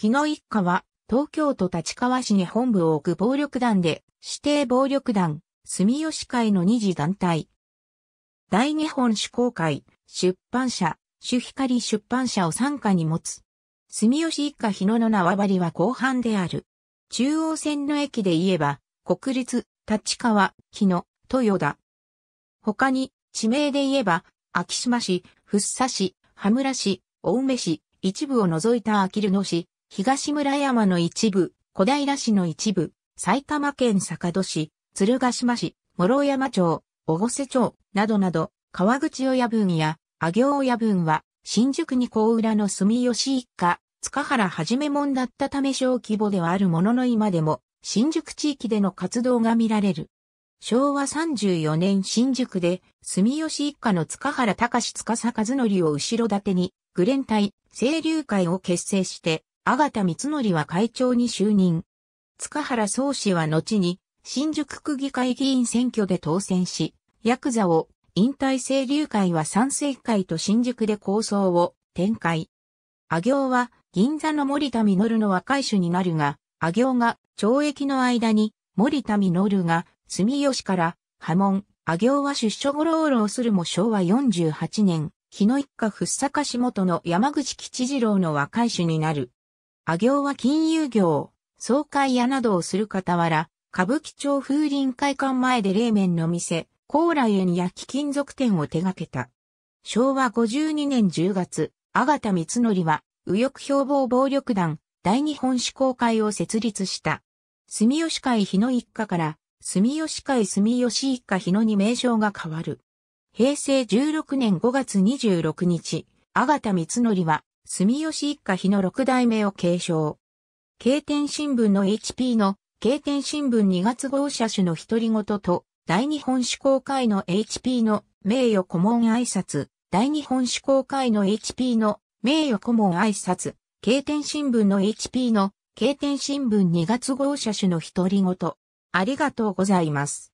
日野一家は、東京都立川市に本部を置く暴力団で、指定暴力団、住吉会の二次団体。大日本主公会、出版社、主光出版社を参加に持つ。住吉一家日野の縄張りは後半である。中央線の駅で言えば、国立、立川、日野、豊田。他に、地名で言えば、秋島市、福生市、羽村市、青梅市、一部を除いた秋きる野市、東村山の一部、小平市の一部、埼玉県坂戸市、鶴ヶ島市、諸山町、越瀬町、などなど、川口親分や、阿行親分は、新宿に小浦の住吉一家、塚原はじめもんだったため小規模ではあるものの今でも、新宿地域での活動が見られる。昭和34年新宿で、住吉一家の塚原隆司坂和則を後ろ盾に、グレン隊、清流会を結成して、阿賀田光則は会長に就任。塚原総氏は後に新宿区議会議員選挙で当選し、ヤクザを引退清流会は賛成会と新宿で構想を展開。阿行は銀座の森田実の若い種になるが、阿行が懲役の間に森田実が住吉から波紋、阿行は出所後老老するも昭和48年、日野一家福坂下元の山口吉次郎の若い種になる。あ行は金融業、総会屋などをする傍ら、歌舞伎町風林会館前で冷麺の店、高麗園や貴金属店を手掛けた。昭和52年10月、阿形光則は、右翼標榜暴力団、大日本志向会を設立した。住吉会日野一家から、住吉会住吉一家日野に名称が変わる。平成16年5月26日、阿形光則は、住吉一家日の六代目を継承。経典新聞の HP の経典新聞2月号社主の独り言と、大日本志公会の HP の名誉顧問挨拶、大日本志公会の HP の名誉顧問挨拶、経典新聞の HP の経典新聞2月号社主の独り言。ありがとうございます。